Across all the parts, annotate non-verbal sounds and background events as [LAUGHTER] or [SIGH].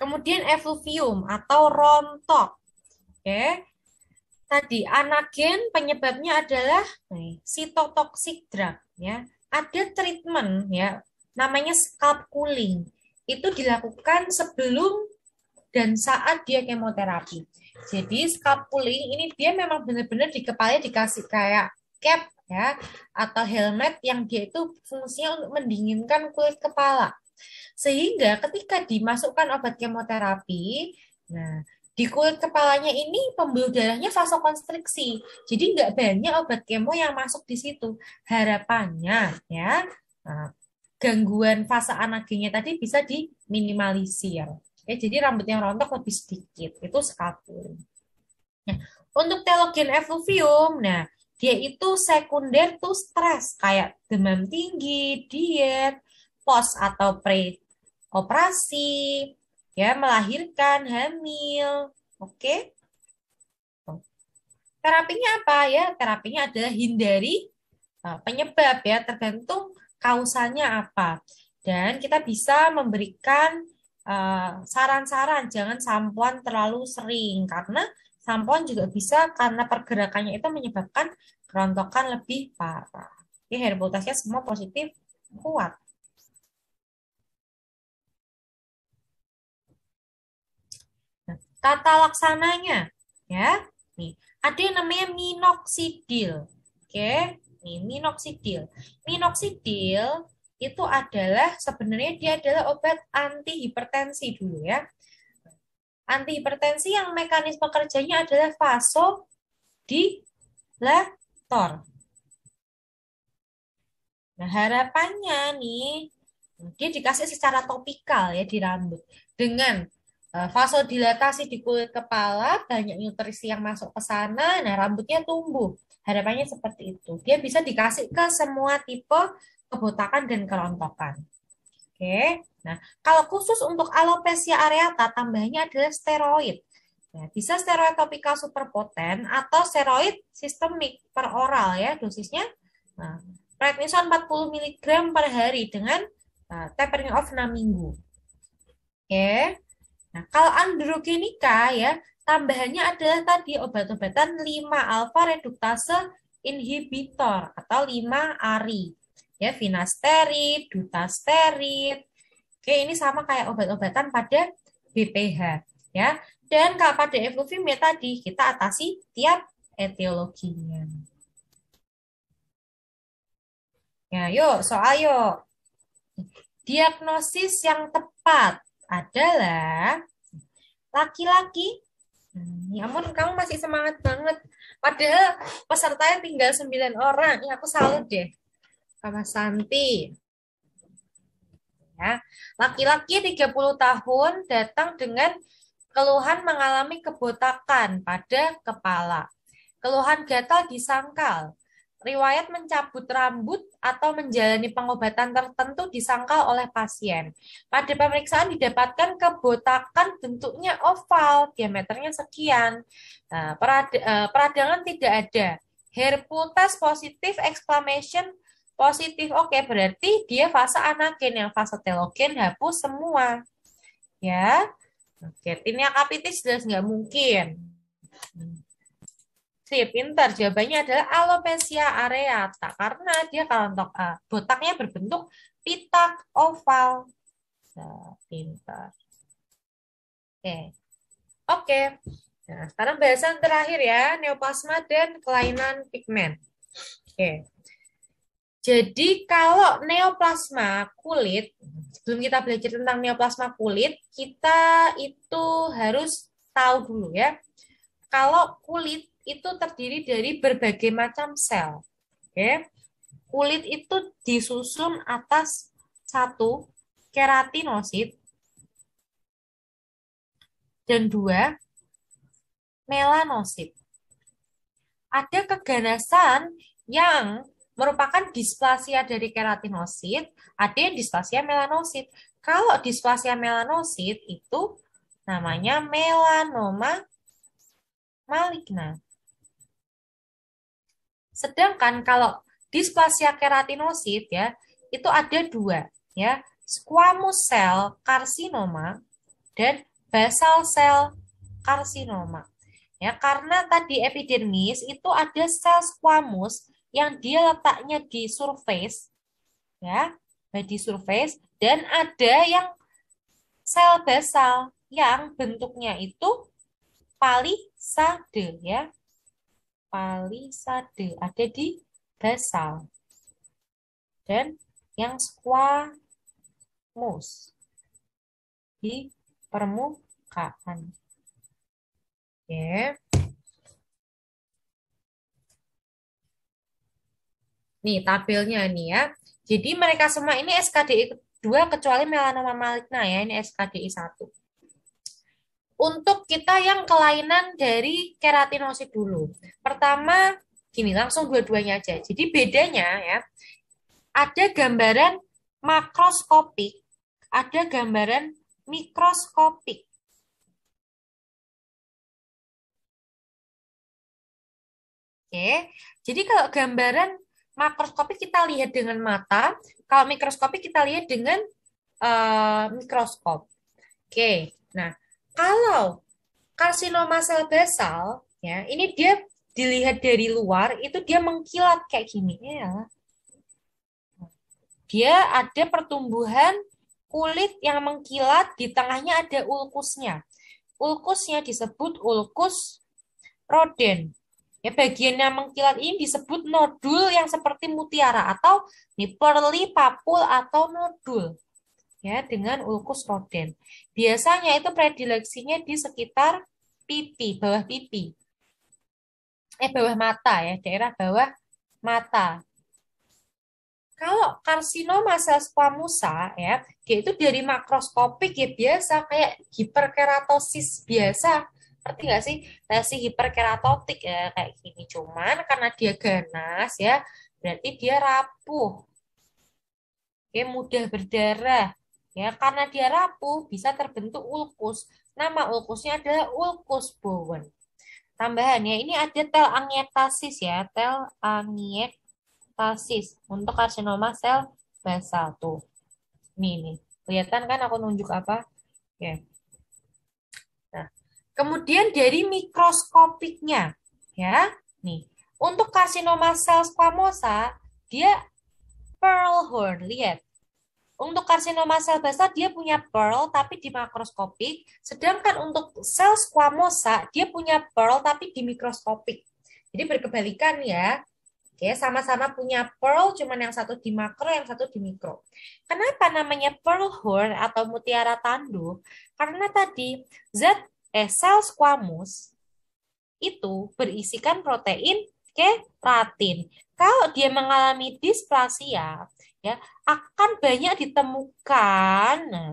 Kemudian efluvium atau rontok. Oke. Tadi anagen penyebabnya adalah sitotoxic drug ya. Ada treatment ya namanya scalp cooling. Itu dilakukan sebelum dan saat dia kemoterapi. Jadi scalp cooling ini dia memang benar-benar di kepala dikasih kayak cap ya atau helmet yang dia itu fungsinya untuk mendinginkan kulit kepala. Sehingga ketika dimasukkan obat kemoterapi, nah di kulit kepalanya ini pembuluh darahnya vasokonstriksi. Jadi nggak banyak obat kemo yang masuk di situ. Harapannya ya eh, gangguan fase anaginya tadi bisa diminimalisir. Ya, jadi rambut yang rontok lebih sedikit. Itu scalpel. Nah, untuk telogen effluvium, nah dia itu sekunder tuh stres kayak demam tinggi, diet, post atau pre operasi, ya melahirkan, hamil, oke? Terapinya apa ya? Terapinya adalah hindari eh, penyebab ya, tergantung kausalnya apa. Dan kita bisa memberikan eh, saran-saran, jangan sampoan terlalu sering karena sampoan juga bisa karena pergerakannya itu menyebabkan kerontokan lebih parah. Jadi herbitasnya semua positif kuat. Kata laksananya, ya. Nih, ada yang namanya minoxidil Oke, nih minoxidil minoxidil itu adalah sebenarnya dia adalah obat anti hipertensi dulu ya. Anti hipertensi yang mekanisme kerjanya adalah vasodilator. Nah, harapannya nih dia dikasih secara topikal ya di rambut dengan Eh, vasodilatasi di kulit kepala, banyak nutrisi yang masuk ke sana, nah rambutnya tumbuh. Harapannya seperti itu. Dia bisa dikasih ke semua tipe kebotakan dan kerontokan. Oke. Nah, kalau khusus untuk alopecia areata tambahnya adalah steroid. Ya, bisa steroid topikal superpoten atau steroid sistemik per oral ya dosisnya. Nah, prednisone 40 mg per hari dengan uh, tapering off 6 minggu. Oke. Nah, kalau androgenika ya, tambahannya adalah tadi obat-obatan 5 alfa reduktase inhibitor atau 5 ARI. Ya, finasterid, dutasterid. Oke, ini sama kayak obat-obatan pada BPH ya. Dan kalau pada efluvium ya tadi kita atasi tiap etiologinya. Ya, yuk soal yuk. Diagnosis yang tepat adalah laki-laki. Hmm, ya ampun, kamu masih semangat banget. Padahal pesertanya tinggal 9 orang. Ya, aku salut deh. Sama Santi. Ya, laki-laki 30 tahun datang dengan keluhan mengalami kebotakan pada kepala. Keluhan gatal di sangkal, riwayat mencabut rambut atau menjalani pengobatan tertentu disangkal oleh pasien. Pada pemeriksaan didapatkan kebotakan bentuknya oval, diameternya sekian, nah, perad e, peradangan tidak ada, Herpul test positif, exclamation positif. Oke, berarti dia fase anagen yang fase telogen hapus semua. Ya. Oke, ini akapitis jelas nggak mungkin. Hmm. C. Pintar. Jawabannya adalah alopecia areata karena dia kalau untuk e, botaknya berbentuk pitak oval. pintar. Oke. Oke. Nah, sekarang bahasan terakhir ya, neoplasma dan kelainan pigmen. Oke. Jadi kalau neoplasma kulit, sebelum kita belajar tentang neoplasma kulit, kita itu harus tahu dulu ya. Kalau kulit itu terdiri dari berbagai macam sel. oke? Kulit itu disusun atas satu keratinosit dan dua melanosit. Ada keganasan yang merupakan displasia dari keratinosit, ada yang displasia melanosit. Kalau displasia melanosit itu namanya melanoma maligna. Sedangkan kalau displasia keratinosit ya, itu ada dua ya, squamous cell karsinoma dan basal cell karsinoma. Ya, karena tadi epidermis itu ada sel squamous yang dia letaknya di surface ya, body surface dan ada yang sel basal yang bentuknya itu palisade ya palisade ada di basal dan yang squamous di permukaan. Oke. Nih tabelnya nih ya. Jadi mereka semua ini SKDI 2 kecuali melanoma maligna ya, ini SKDI 1. Untuk kita yang kelainan dari keratinosis dulu. Pertama, gini langsung dua-duanya aja. Jadi bedanya ya, ada gambaran makroskopik, ada gambaran mikroskopik. Oke, jadi kalau gambaran makroskopik kita lihat dengan mata, kalau mikroskopik kita lihat dengan uh, mikroskop. Oke, nah kalau karsinoma sel basal ya, ini dia dilihat dari luar itu dia mengkilat kayak gini ya. Dia ada pertumbuhan kulit yang mengkilat di tengahnya ada ulkusnya. Ulkusnya disebut ulkus roden. Ya, bagian yang mengkilat ini disebut nodul yang seperti mutiara atau nipperli papul atau nodul. Ya, dengan ulkus roden. Biasanya itu predileksinya di sekitar pipi, bawah pipi eh bawah mata ya, daerah bawah mata. Kalau karsinoma sel squamosa ya, dia itu dari makroskopik ya biasa kayak hiperkeratosis biasa. Ngerti nggak sih? Lesi hiperkeratotik ya kayak gini. Cuman karena dia ganas ya, berarti dia rapuh. Oke, mudah berdarah. Ya, karena dia rapuh bisa terbentuk ulkus. Nama ulkusnya adalah ulkus Bowen. Tambahan ya, ini ada tel angiektasis ya, tel angiektasis untuk karsinoma sel basal tuh. Nih, nih. Kelihatan kan aku nunjuk apa? Ya. Okay. Nah, kemudian dari mikroskopiknya ya. Nih, untuk karsinoma sel squamosa dia pearl horn, lihat untuk karsinoma sel basal dia punya pearl tapi di makroskopik, sedangkan untuk sel squamosa dia punya pearl tapi di mikroskopik. Jadi berkebalikan ya. Oke, sama-sama punya pearl, cuman yang satu di makro, yang satu di mikro. Kenapa namanya pearl horn atau mutiara tanduk? Karena tadi Z eh, sel squamous itu berisikan protein keratin. Kalau dia mengalami displasia, ya akan banyak ditemukan nah,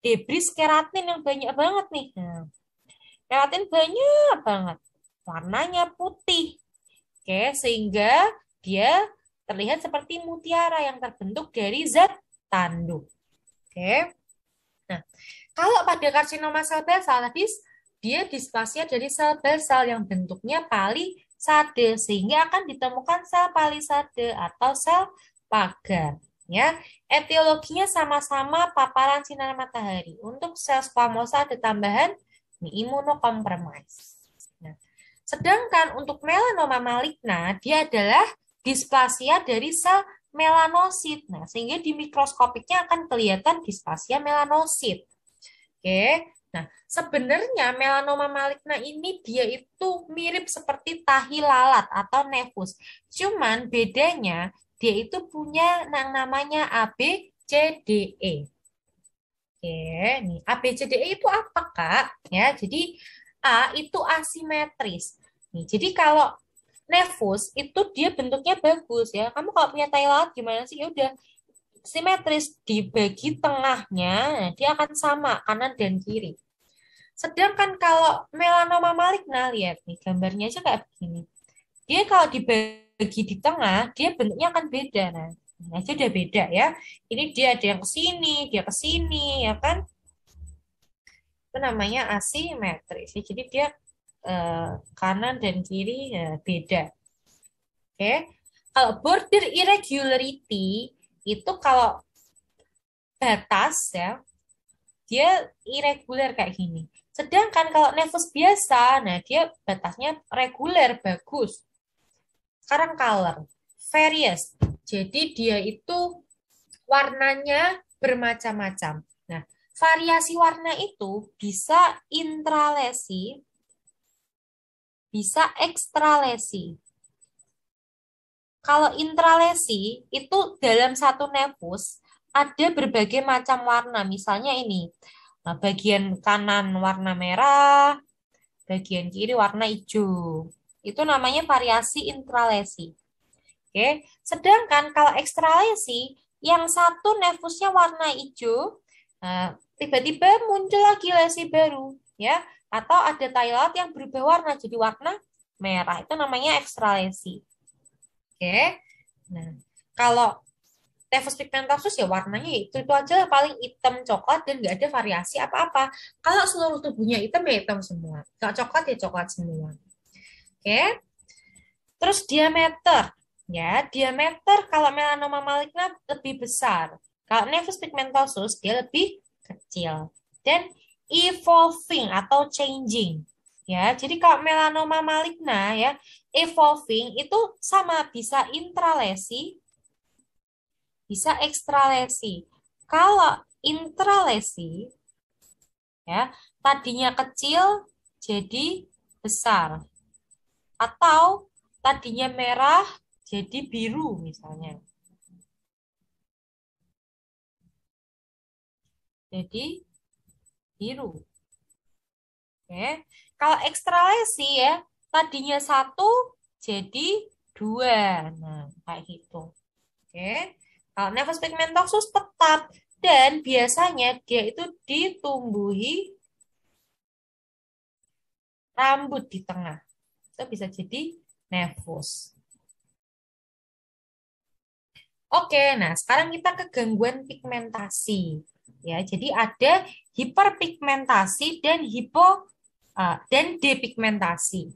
debris keratin yang banyak banget nih. Nah, keratin banyak banget, warnanya putih. Oke, sehingga dia terlihat seperti mutiara yang terbentuk dari zat tanduk. Oke. Nah, kalau pada karsinoma sel basal tadi dia displasia dari sel basal yang bentuknya palisade sehingga akan ditemukan sel palisade atau sel pagar. Ya, etiologinya sama-sama paparan sinar matahari. Untuk sel squamosa ada tambahan imunokompromis. Nah, sedangkan untuk melanoma maligna dia adalah displasia dari sel melanosit. Nah, sehingga di mikroskopiknya akan kelihatan displasia melanosit. Oke, Nah, sebenarnya melanoma maligna ini dia itu mirip seperti tahi lalat atau nevus Cuman bedanya dia itu punya yang namanya ABCDE. Oke, nih ABCDE itu apa, Kak? Ya, jadi A itu asimetris. Nih, jadi kalau nevus itu dia bentuknya bagus ya. Kamu kalau punya tahi lalat gimana sih? Ya udah simetris dibagi tengahnya, dia akan sama kanan dan kiri. Sedangkan kalau melanoma maligna, lihat nih gambarnya aja kayak begini. Dia kalau dibagi di tengah, dia bentuknya akan beda. Nah, ini aja udah beda ya. Ini dia ada yang ke sini, dia ke sini, ya kan? Itu namanya asimetris. Jadi dia eh, kanan dan kiri eh, beda. Oke. Kalau border irregularity itu kalau batas ya, dia irregular kayak gini. Sedangkan kalau nevus biasa, nah dia batasnya reguler, bagus. Sekarang color, various. Jadi dia itu warnanya bermacam-macam. Nah, variasi warna itu bisa intralesi, bisa ekstralesi. Kalau intralesi itu dalam satu nevus ada berbagai macam warna. Misalnya ini, nah, bagian kanan warna merah, bagian kiri warna hijau. Itu namanya variasi intralesi. Oke, sedangkan kalau ekstralesi, yang satu nefusnya warna hijau, nah, tiba-tiba muncul lagi lesi baru, ya. Atau ada tailat yang berubah warna jadi warna merah. Itu namanya ekstralesi. Oke. Nah, kalau Tevus pigmentosus ya warnanya ya itu itu aja paling hitam coklat dan nggak ada variasi apa-apa. Kalau seluruh tubuhnya hitam ya hitam semua. Kalau coklat ya coklat semua. Oke. Terus diameter ya, diameter kalau melanoma maligna lebih besar. Kalau nevus pigmentosus dia lebih kecil. Dan evolving atau changing ya. Jadi kalau melanoma maligna ya, evolving itu sama bisa intralesi bisa ekstralesi. Kalau intralesi ya, tadinya kecil jadi besar. Atau tadinya merah jadi biru misalnya. Jadi biru. Oke. Kalau ekstralesi ya, tadinya satu jadi dua. Nah, kayak gitu. Oke. Kalau nevus pigmentosus tetap dan biasanya dia itu ditumbuhi rambut di tengah. Itu bisa jadi nevus. Oke, nah sekarang kita ke gangguan pigmentasi. Ya, jadi ada hiperpigmentasi dan hipo uh, dan depigmentasi.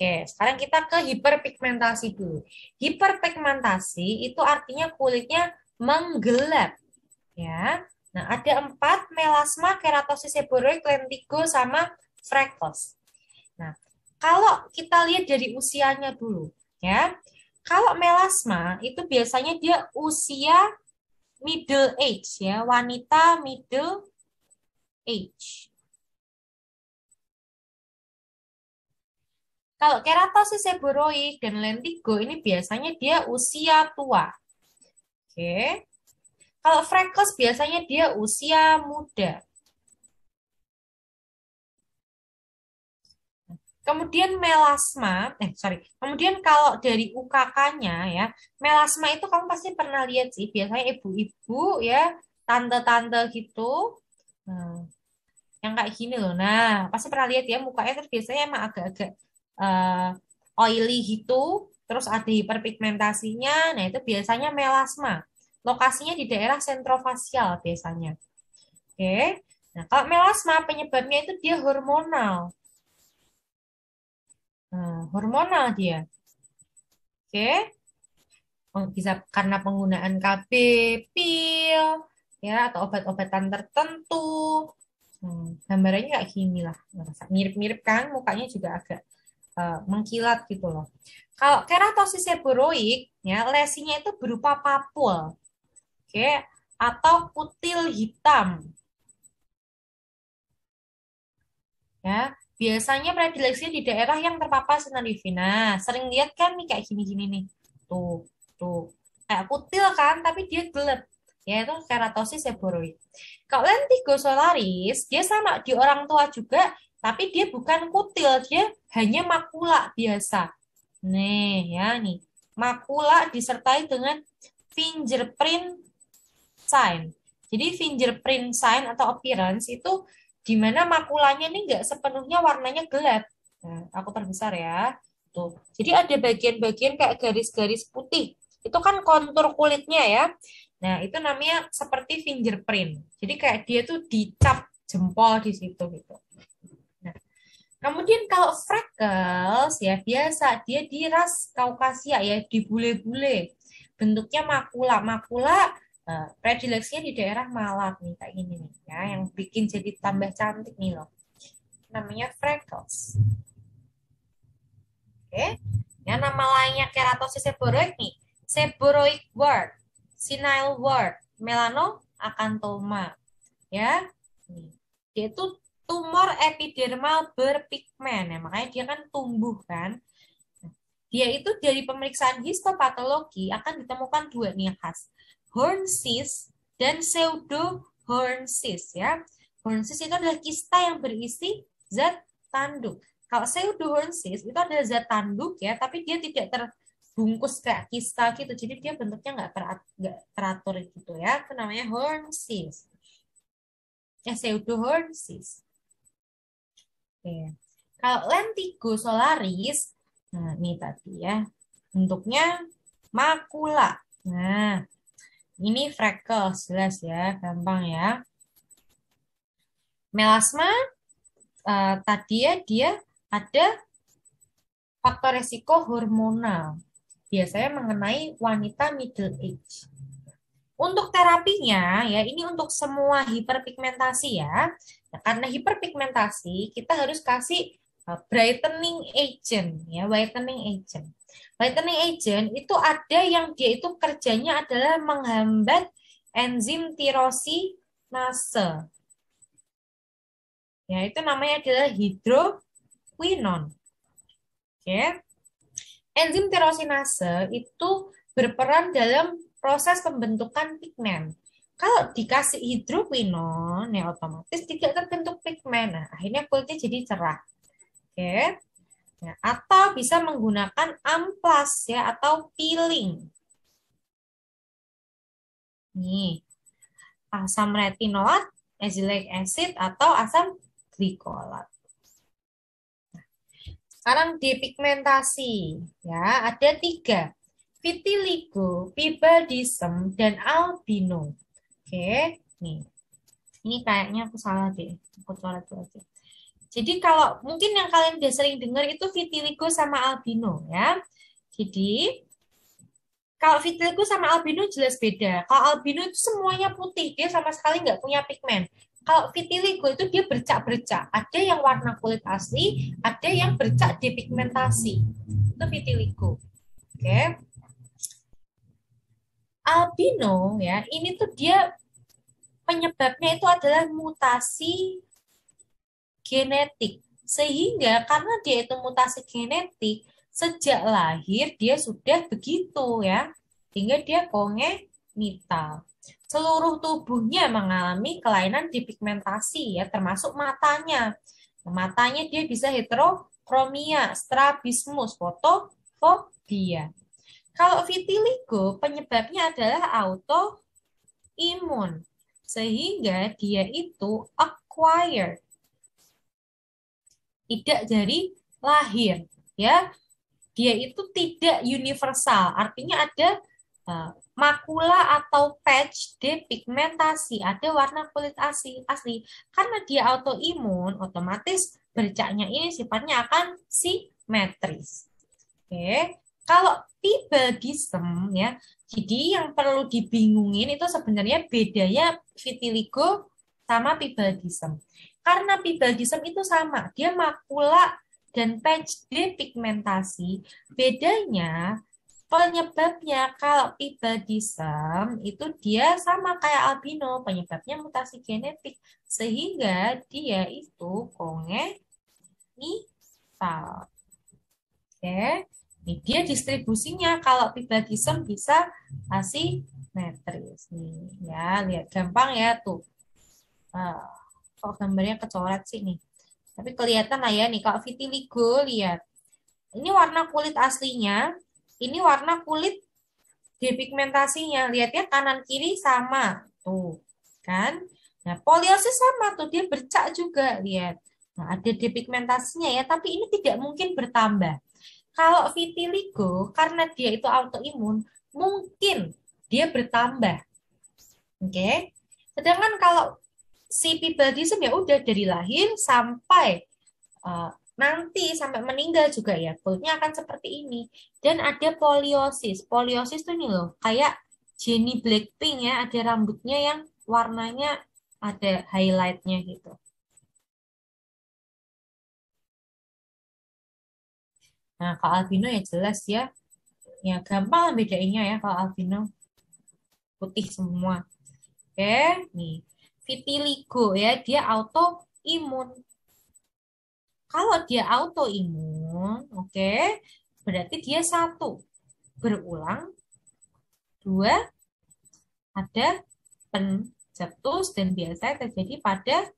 Oke, sekarang kita ke hiperpigmentasi dulu. Hiperpigmentasi itu artinya kulitnya menggelap. Ya. Nah, ada empat melasma keratosis seborrheic lentigo sama freckles. Nah, kalau kita lihat dari usianya dulu, ya. Kalau melasma itu biasanya dia usia middle age ya, wanita middle age. Kalau keratosis seboroik dan lentigo ini biasanya dia usia tua. Oke. Kalau freckles biasanya dia usia muda. Kemudian melasma, eh sorry, kemudian kalau dari UKK-nya ya, melasma itu kamu pasti pernah lihat sih, biasanya ibu-ibu ya, tante-tante gitu. Nah, yang kayak gini loh. Nah, pasti pernah lihat ya mukanya terbiasanya emang agak-agak uh, oily gitu, terus ada hiperpigmentasinya. Nah, itu biasanya melasma. Lokasinya di daerah sentrofasial biasanya. Oke. Nah, kalau melasma penyebabnya itu dia hormonal. Nah, hormonal dia. Oke. Bisa karena penggunaan KB, pil, ya atau obat-obatan tertentu. Hmm, gambarannya kayak gini lah, mirip-mirip kan, mukanya juga agak Eh, mengkilat gitu loh. Kalau keratosis seborroik ya lesinya itu berupa papul. Oke, okay? atau kutil hitam. Ya, biasanya predileksinya di daerah yang terpapar sinar UV. Nah, sering lihat kan nih kayak gini-gini nih. Tuh, tuh. Kayak kutil kan, tapi dia gelap Ya itu keratosis seborroik. Kalau lentigo solaris, dia sama di orang tua juga tapi dia bukan kutil, dia hanya makula biasa. Nih, ya nih. Makula disertai dengan fingerprint sign. Jadi fingerprint sign atau appearance itu di mana makulanya ini enggak sepenuhnya warnanya gelap. Nah, aku perbesar ya. Tuh. Jadi ada bagian-bagian kayak garis-garis putih. Itu kan kontur kulitnya ya. Nah, itu namanya seperti fingerprint. Jadi kayak dia tuh dicap jempol di situ gitu. Kemudian kalau freckles ya biasa dia di ras Kaukasia ya di bule-bule. Bentuknya makula. Makula eh, predileksinya di daerah Malat nih kayak gini nih ya yang bikin jadi tambah cantik nih loh. Namanya freckles. Oke. Ya nama lainnya keratosis seboroid nih. Seboroid wart, senile wart, melanoma akantoma. Ya. Dia tuh tumor epidermal berpigmen. Ya, makanya dia kan tumbuh kan. Dia itu dari pemeriksaan histopatologi akan ditemukan dua nih yang khas. Horn cyst dan pseudo horn cyst ya. Horn cyst itu adalah kista yang berisi zat tanduk. Kalau pseudo horn cyst itu adalah zat tanduk ya, tapi dia tidak terbungkus bungkus kayak kista gitu. Jadi dia bentuknya nggak teratur gitu ya. Itu namanya horn cyst. Ya, eh, pseudo horn cyst. Oke. Kalau lentigo solaris, nah ini tadi ya, bentuknya makula. Nah, ini freckles jelas ya, gampang ya. Melasma eh, tadi ya dia ada faktor resiko hormonal. Biasanya mengenai wanita middle age. Untuk terapinya ya ini untuk semua hiperpigmentasi ya. Nah, karena hiperpigmentasi kita harus kasih eh, brightening agent ya, whitening agent. Whitening agent itu ada yang dia itu kerjanya adalah menghambat enzim tirosinase. Ya, itu namanya adalah hidroquinon. Oke. Enzim tirosinase itu berperan dalam proses pembentukan pigmen. Kalau dikasih hidroquinon, ya otomatis tidak terbentuk pigmen. Nah, akhirnya kulitnya jadi cerah. Oke. Okay. Nah, atau bisa menggunakan amplas ya atau peeling. Nih. Asam retinoat, azelaic acid atau asam glikolat. Nah, sekarang depigmentasi, ya ada tiga vitiligo, pibaldism, dan albino. Oke, nih. Ini kayaknya aku salah deh. Aku coret aja. Jadi kalau mungkin yang kalian biasa sering dengar itu vitiligo sama albino ya. Jadi kalau vitiligo sama albino jelas beda. Kalau albino itu semuanya putih, dia sama sekali nggak punya pigmen. Kalau vitiligo itu dia bercak-bercak. Ada yang warna kulit asli, ada yang bercak depigmentasi. Itu vitiligo. Oke. Okay albino ya ini tuh dia penyebabnya itu adalah mutasi genetik sehingga karena dia itu mutasi genetik sejak lahir dia sudah begitu ya sehingga dia kongenital seluruh tubuhnya mengalami kelainan dipigmentasi ya termasuk matanya matanya dia bisa heterokromia strabismus fotofobia kalau vitiligo penyebabnya adalah autoimun. Sehingga dia itu acquired. Tidak jadi lahir, ya. Dia itu tidak universal, artinya ada e, makula atau patch depigmentasi, ada warna kulit asli, asli. Karena dia autoimun, otomatis bercaknya ini sifatnya akan simetris. Oke. Kalau Pibaldism ya. Jadi yang perlu dibingungin itu sebenarnya bedanya vitiligo sama pibaldism. Karena pibaldism itu sama, dia makula dan patch depigmentasi. Bedanya penyebabnya kalau pibaldism itu dia sama kayak albino, penyebabnya mutasi genetik sehingga dia itu kongenital. Oke. Okay. Nih, dia distribusinya kalau tidak kisem bisa asimetris. Nih, ya, lihat gampang ya tuh. Uh, kok gambarnya kecoret sih nih. Tapi kelihatan lah ya nih kalau vitiligo lihat. Ini warna kulit aslinya, ini warna kulit depigmentasinya. ya kanan kiri sama. Tuh, kan? Nah, poliosis sama tuh dia bercak juga, lihat. Nah, ada depigmentasinya ya, tapi ini tidak mungkin bertambah kalau vitiligo karena dia itu autoimun, mungkin dia bertambah. Oke. Okay? Sedangkan kalau si pibadism ya udah dari lahir sampai uh, nanti sampai meninggal juga ya kulitnya akan seperti ini dan ada poliosis poliosis tuh nih loh kayak Jenny Blackpink ya ada rambutnya yang warnanya ada highlightnya gitu Nah, kalau albino ya jelas ya, ya gampang bedainya ya kalau albino putih semua. Oke, nih vitiligo ya dia autoimun. Kalau dia autoimun, oke, berarti dia satu berulang, dua ada pencetus dan biasanya terjadi pada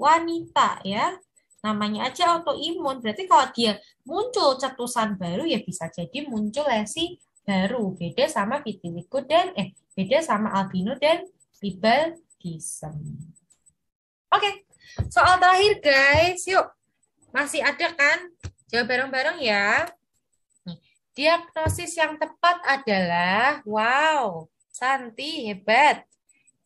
wanita ya. Namanya aja autoimun, berarti kalau dia muncul cetusan baru ya bisa jadi muncul lesi baru. Beda sama vitiligo dan eh beda sama albino dan pibaldism. Oke, soal terakhir guys, yuk. Masih ada kan? Jawab bareng-bareng ya. Diagnosis yang tepat adalah, wow, Santi hebat.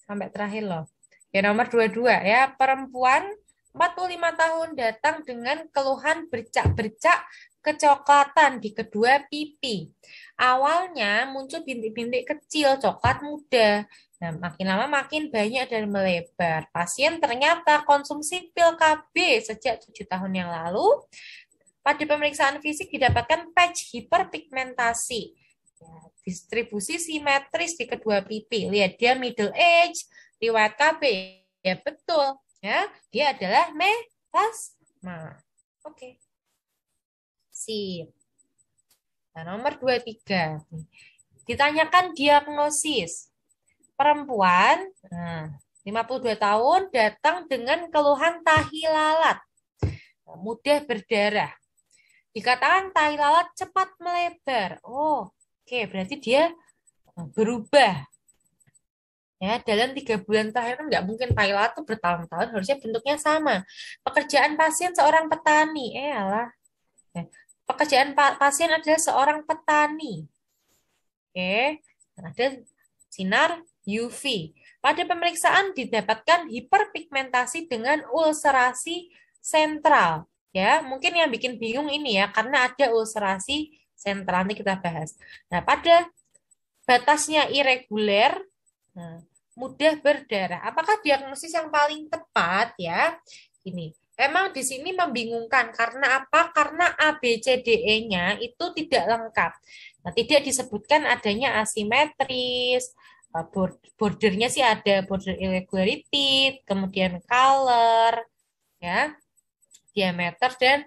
Sampai terakhir loh. Ya nomor 22 ya, perempuan 45 tahun datang dengan keluhan bercak-bercak kecoklatan di kedua pipi. Awalnya muncul bintik-bintik kecil coklat muda. Nah, makin lama makin banyak dan melebar. Pasien ternyata konsumsi pil KB sejak tujuh tahun yang lalu. Pada pemeriksaan fisik didapatkan patch hiperpigmentasi. Ya, distribusi simetris di kedua pipi. Lihat dia middle age, riwayat KB. Ya betul, Ya, dia adalah ma Oke. Okay. Sip. Nah, nomor 23. Ditanyakan diagnosis. Perempuan nah, lima puluh dua tahun datang dengan keluhan tahi lalat. Nah, mudah berdarah. Dikatakan tahi lalat cepat melebar. Oh, oke, berarti dia eh, berubah Ya, dalam tiga bulan terakhir kan nggak mungkin pailat tuh bertahun-tahun harusnya bentuknya sama. Pekerjaan pasien seorang petani, eh alah. ya. pekerjaan pa pasien adalah seorang petani. Oke, okay. ada sinar UV. Pada pemeriksaan didapatkan hiperpigmentasi dengan ulcerasi sentral. Ya, mungkin yang bikin bingung ini ya, karena ada ulcerasi sentral nanti kita bahas. Nah, pada batasnya irreguler, nah, mudah berdarah. Apakah diagnosis yang paling tepat ya? Ini emang di sini membingungkan karena apa? Karena ABCDE-nya itu tidak lengkap. Nah, tidak disebutkan adanya asimetris, e, bordernya sih ada border irregularity, kemudian color, ya, diameter dan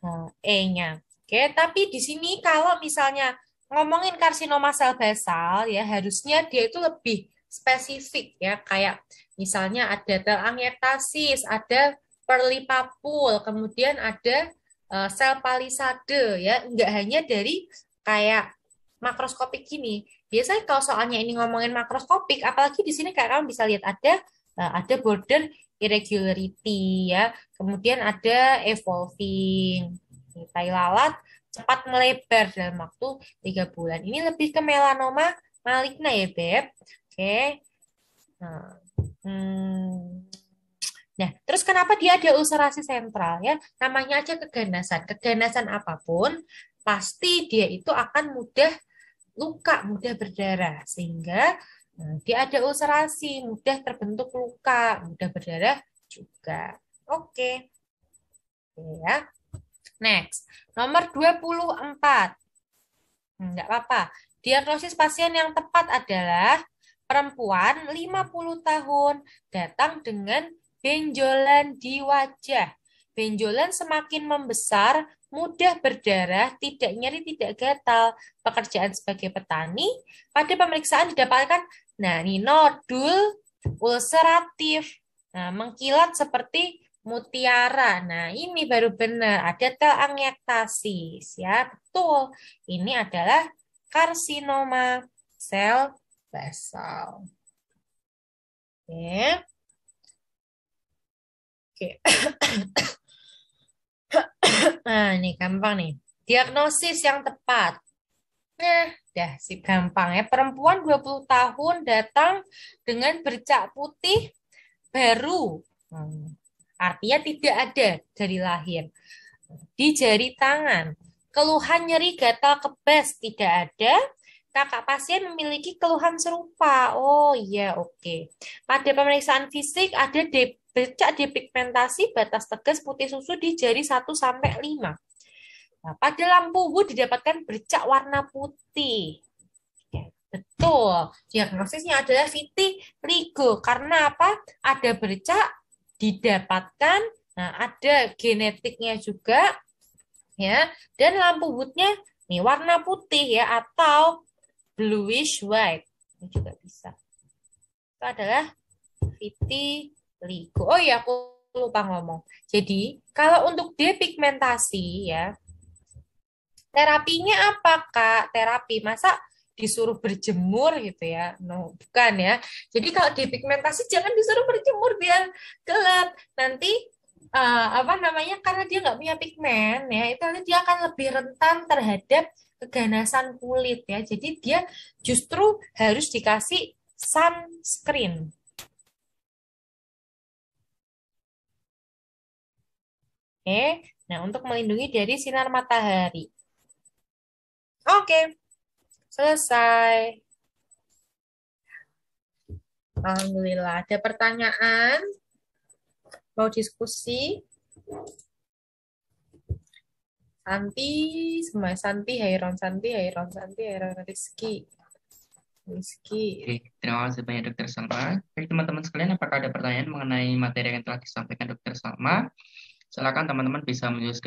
e, E-nya. Oke, tapi di sini kalau misalnya ngomongin karsinoma sel basal ya harusnya dia itu lebih spesifik ya kayak misalnya ada telangiectasis, ada perlipapul, kemudian ada uh, sel palisade ya, enggak hanya dari kayak makroskopik ini Biasanya kalau soalnya ini ngomongin makroskopik, apalagi di sini kayak kamu bisa lihat ada uh, ada border irregularity ya, kemudian ada evolving. Tai lalat cepat melebar dalam waktu tiga bulan. Ini lebih ke melanoma maligna ya, Beb. Oke. Nah, hmm. nah, terus kenapa dia ada ulcerasi sentral ya? Namanya aja keganasan. Keganasan apapun pasti dia itu akan mudah luka, mudah berdarah sehingga eh, dia ada ulcerasi, mudah terbentuk luka, mudah berdarah juga. Oke. Oke ya. Next, nomor 24. Enggak hmm, apa-apa. Diagnosis pasien yang tepat adalah Perempuan 50 tahun datang dengan benjolan di wajah. Benjolan semakin membesar, mudah berdarah, tidak nyeri, tidak gatal. Pekerjaan sebagai petani, pada pemeriksaan didapatkan, nah ini nodul ulceratif, nah, mengkilat seperti mutiara. Nah, ini baru benar, ada telangiektasis. Ya, betul. Ini adalah karsinoma sel vessel. Oke. Okay. Oke. Okay. [COUGHS] nah, ini gampang nih. Diagnosis yang tepat. Nah, dah sih gampang ya. Perempuan 20 tahun datang dengan bercak putih baru. Hmm. Artinya tidak ada dari lahir. Di jari tangan. Keluhan nyeri gatal kebas tidak ada. Kakak pasien memiliki keluhan serupa. Oh iya, oke. Okay. Pada pemeriksaan fisik ada de bercak depigmentasi batas tegas putih susu di jari 1 sampai 5. Nah, pada lampu wuh didapatkan bercak warna putih. Ya, betul. Diagnosisnya adalah vitiligo karena apa? Ada bercak didapatkan, nah ada genetiknya juga ya. Dan lampu wuhnya nih warna putih ya atau bluish white. Ini juga bisa. Itu adalah vitiligo. Oh ya aku lupa ngomong. Jadi, kalau untuk depigmentasi ya, terapinya apa, Kak? Terapi masa disuruh berjemur gitu ya. No, bukan ya. Jadi kalau depigmentasi jangan disuruh berjemur biar gelap. Nanti uh, apa namanya? Karena dia nggak punya pigmen ya, itu nanti dia akan lebih rentan terhadap keganasan kulit ya. Jadi dia justru harus dikasih sunscreen. Oke, nah untuk melindungi dari sinar matahari. Oke, selesai. Alhamdulillah, ada pertanyaan? Mau diskusi? Santi, semua Santi, Hairon Santi, Hairon Santi, Hairon Rizky. Rizky. Oke, terima kasih banyak Dokter Salma. Oke, teman-teman sekalian, apakah ada pertanyaan mengenai materi yang telah disampaikan Dokter Salma? Silakan teman-teman bisa menuliskan